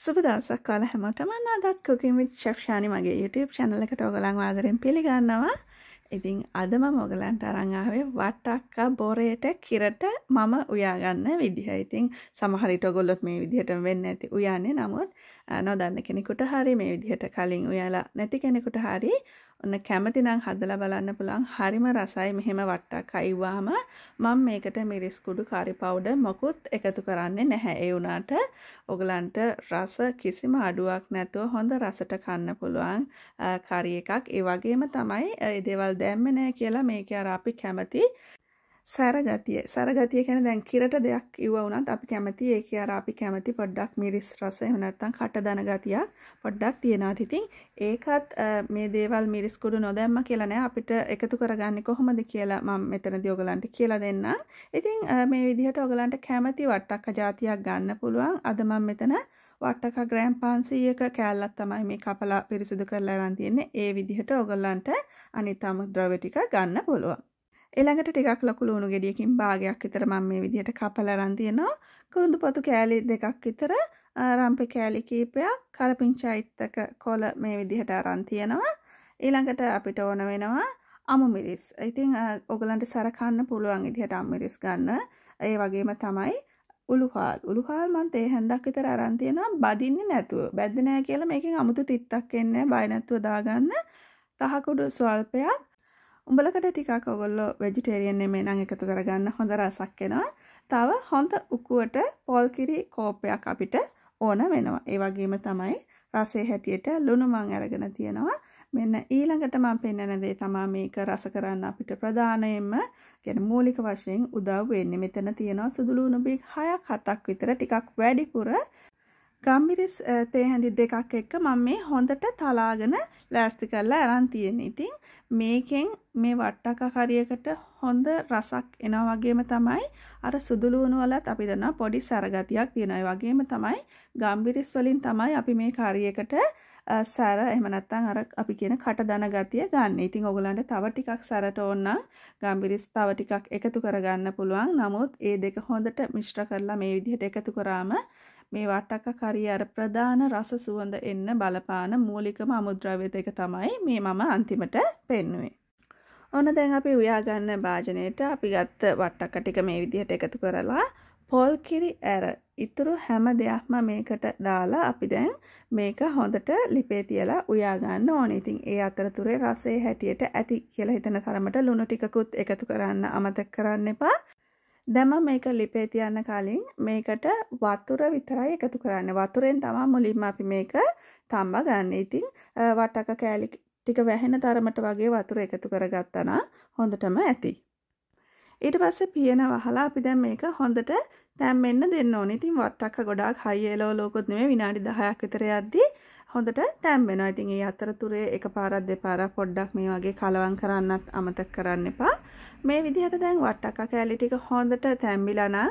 සුබ දවසක් කාල හැමෝටම අදත් කුකින් විත් ෂෙෆ් ශානි මගේ YouTube channel එකට ඔයගලන් ආදරෙන් පිළිගන්නවා. ඉතින් අද මම ඔයගලන්ට අරන් ආවේ වටක්ක බොරේට කිරට මම උයා ගන්න විදිහ. ඉතින් සමහර විට ඔයගොල්ලොත් මේ විදිහටම වෙන්නේ නැති උයන්නේ. නමුත් නොදන්න කෙනෙකුට හරි මේ විදිහට කලින් උයාලා නැති කෙනෙකුට හරි ඔන්න කැමතිනම් හදලා බලන්න පුළුවන් හරිම රසයි මෙහෙම වට්ටක් අයිවාම මම මේකට මිරිස් කුඩු කාරි පවුඩර් මොකුත් එකතු කරන්නේ නැහැ ඒ වුණාට ඔගලන්ට රස කිසිම අඩුවක් නැතුව හොඳ රසට කන්න පුළුවන් කරි එකක් ඒ වගේම තමයි ඒ දේවල් දැම්මේ නැහැ කියලා මේක අර අපි කැමති සැරගතිය සැරගතිය කැන දැන් කිරට දෙයක් ඉවුනත් අපි කැමති ඒක අර අපි කැමති පොඩ්ඩක් මිරිස් රස එහනත්තන් කට දනගතියක් පොඩ්ඩක් තියෙනත් ඉතින් ඒකත් මේ දේවල් මිරිස්කුඩු නොදැම්ම කියලනෑ අපිට එකතු කරගන්න කොහොමද කියලා මම මෙතන දියෝගලන්ට කියලා දෙන්න ඉතින් මේ විදිහට ඔගලන්ට කැමති වට්ටක් ජාතියක් ගන්න පුළුවන් අදමම් මෙතන වට්ටක ග්‍රෑම් පන්සීයක කෑල්ලත් තමයි මේ කපලා පිරිසිදු කරලා රන්තියෙන්නේ ඒ විදිහට ඔගොල්ලන්ට අනිතාම ද්‍රවටික ගන්න පුළුවන් එළඟට ටිකක් ලොකු ලුණු ගෙඩියකින් භාගයක් විතර මම මේ විදිහට කපලා අරන් තියෙනවා. කුරුඳු පොතු කෑලි දෙකක් විතර රම්පෙ කෑලි කීපයක් කරපිංචායිත්තක කොළ මේ විදිහට අරන් තියෙනවා. ඊළඟට අපිට ඕන වෙනවා අමු මිරිස්. ඉතින් ඔයගලන්ට සරකන්න පුළුවන් විදිහට අමු මිරිස් ගන්න. ඒ වගේම තමයි උළුහාල්. උළුහාල් මන් තේ හැන්දක් විතර අරන් තියෙනවා බදින්නේ නැතුව. බැද්ද නැහැ කියලා මේකෙන් අමුතු තිත්තක් එන්නේ බය නැතුව දාගන්න. කහ කුඩු ස්වල්පයක් උඹලකට ටිකක් ඔගොල්ලෝ වෙජිටේරියන් මේ නම් එකතු කරගන්න හොඳ රසක් එනවා. තව හොඳ උකුවට පොල්කිරි කෝපයක් අපිට ඕන වෙනවා. ඒ වගේම තමයි රසේ හැටියට ලුණු මං අරගෙන තියෙනවා. මෙන්න ඊළඟට මම පෙන්වන දේ තමයි මේක රස කරන්න අපිට ප්‍රධානයෙන්ම කියන මූලික වශයෙන් උදව් වෙන්නේ. මෙතන තියෙනවා සුදු ලුණු බික් 6ක් 7ක් විතර ටිකක් වැඩිපුර ගම්බිරිස් තේහැඳි දෙකක් එක්ක මම මේ හොඳට තලාගෙන ලෑස්ති කරලා අරන් තියෙන. ඉතින් මේකෙන් මේ වට්ටකා කරියකට හොඳ රසක් එනවා වගේම තමයි අර සුදුලුණු වලත් අපි දන්නවා පොඩි සරගතියක් තියෙනවා. ඒ වගේම තමයි ගම්බිරිස් වලින් තමයි අපි මේ කරියකට සැර එහෙම නැත්නම් අර අපි කියන කටදන ගතිය ගන්න. ඉතින් ඔයගලන්ට තව ටිකක් සැරට ඕන නම් ගම්බිරිස් තව ටිකක් එකතු කරගන්න පුළුවන්. නමුත් මේ දෙක හොඳට මිශ්‍ර කරලා මේ විදිහට එකතු කරාම මේ වට්ටක කරිය අර ප්‍රධාන රස සුවඳ එන්න බලපාන මූලිකම අමුද්‍රව්‍ය දෙක තමයි මේ මම අන්තිමට පෙන්වුවේ. ඕන දැන් අපි උයාගන්න භාජනයට අපි ගත්ත වට්ටක්ක ටික මේ විදිහට එකතු කරලා පොල් කිරි ඇර ඉතුරු හැම දෙයක්ම මේකට දාලා අපි දැන් මේක හොඳට ලිපේ තියලා උයාගන්න ඕනේ. ඉතින් ඒ අතරතුරේ රසයේ හැටියට ඇති කියලා හිතන තරමට ලුණු ටිකකුත් එකතු කරන්න අමතක කරන්න එපා. දැම මේක ලිපේ තියන්න කලින් මේකට වතුර විතරයි එකතු කරන්න වතුරෙන් තමා මුලින්ම අපි මේක තම්බ ගන්න ඉතින් වටක කෑලි ටික වැහෙන තරමට වගේ වතුර එකතු කරගත්තන හොඳටම ඇති. ඊට පස්සේ පියන වහලා අපි දැන් මේක හොඳට තැම්මෙන්න දෙන්න ඕනේ. ඉතින් වට්ටක්ක ගොඩාක් හයි එලවලෝකුත් නෙමෙයි විනාඩි 10ක් විතර යද්දී හොඳට තැම්බෙනවා. ඉතින් ඒ අතරතුරේ එකපාරක් දෙපාරක් පොඩ්ඩක් මේ වගේ කලවම් කරන්නත් අමතක කරන්න එපා. මේ විදිහට දැන් වට්ටක්ක කෑලි ටික හොඳට තැම්බිලා නම්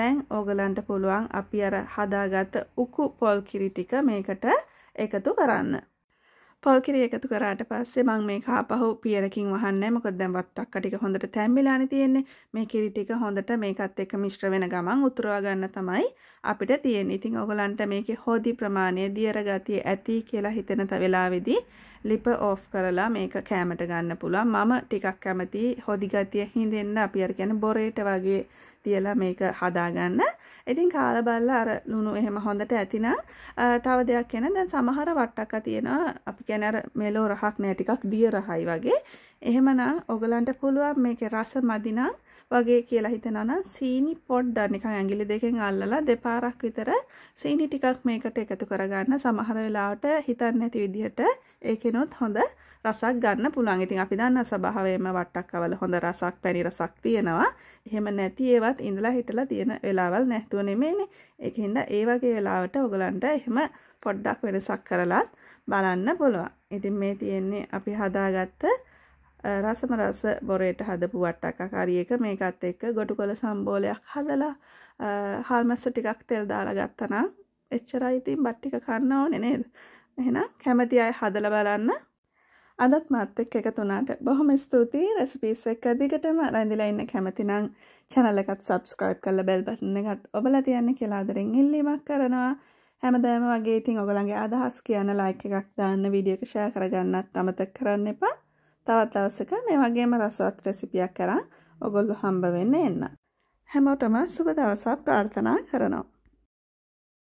දැන් ඕගලන්ට පුළුවන් අපි අර හදාගත්ත උකු පොල් කිරි ටික මේකට එකතු කරන්න. පොල්කිරිය එකතු කරාට පස්සේ මම මේක ආපහු පියරකින් වහන්නේ මොකද දැන් වත්තක්ක ටික හොඳට තැම්බිලානේ තියෙන්නේ මේ කිරි ටික හොඳට මේකත් එක්ක මිශ්‍ර වෙන ගමන් උතුරවා ගන්න තමයි අපිට තියෙන්නේ ඉතින් ඔයගලන්ට මේකේ හොදි ප්‍රමාණය දියර ගතිය ඇති කියලා හිතෙන වෙලාවේදී ලිප ඕෆ් කරලා මේක කෑමට ගන්න පුළුවන් මම ටිකක් කැමති හොදි ගතිය හිඳෙන්න අපි අර කියන්නේ බොරේට වගේ තියලා මේක හදාගන්න. ඉතින් කාලා බලලා අර ලුණු එහෙම හොඳට ඇතිනම් තව දෙයක් එන දැන් සමහර වට්ටක්ක තියෙනවා අපි කියන්නේ අර මෙලෝ රහක් නෑ ටිකක් දිය රහයි වගේ. එහෙමනම් ඔයගලන්ට පුළුවන් මේකේ රස මදි නම් වගේ කියලා හිතනවනම් සීනි පොඩ්ඩක් නිකන් ඇඟිලි දෙකෙන් අල්ලලා දෙපාරක් විතර සීනි ටිකක් මේකට එකතු කරගන්න සමහර වෙලාවට හිතන්නේ නැති විදිහට ඒකෙනොත් හොඳ රසක් ගන්න පුළුවන්. ඉතින් අපි දන්නා ස්වභාවයෙන්ම වට්ටක්කවල හොඳ රසක් පැණි රසක් තියෙනවා. එහෙම නැති ඒවත් ඉඳලා හිටලා තියෙන වෙලාවල් නැතුව නෙමෙයිනේ. ඒකින්ද ඒ වගේ වෙලාවට ඔයගලන්ට එහෙම පොඩ්ඩක් වෙනසක් කරලත් බලන්න පුළුවන්. ඉතින් මේ තියෙන්නේ අපි හදාගත්ත රසම රස බොරයට හදපු වට්ටක්කාකාරියක මේකත් එක්ක ගොටු කොළ සම්බෝලයක් හදලා හල්මස්ස ටිකක් තෙල් දාලා ගත්තනා එච්චරයි ඉතින් බට්ටික කන්න ඕනේ නේද එහෙනම් කැමති අය හදලා බලන්න අදත් මාත් එක්ක එකතු වුණාට බොහොම ස්තුතියි රෙසිපීස් එක දිගටම රැඳිලා ඉන්න කැමති නම් channel එකත් subscribe කරලා bell button එකත් ඔබලා තියන්න කියලා ආදරෙන් ඉල්ලීමක් කරනවා හැමදාම වගේ ඉතින් ඔයගලගේ අදහස් කියන like එකක් දාන්න වීඩියෝ එක share කරගන්නත් අමතක කරන්න එපා තවත් දවසක මේ වගේම රසවත් රෙසිපියක් කරන් ඔගොල්ලෝ හම්බ වෙන්න එන්න. හැමෝටම සුබ දවසක් ප්‍රාර්ථනා කරනවා.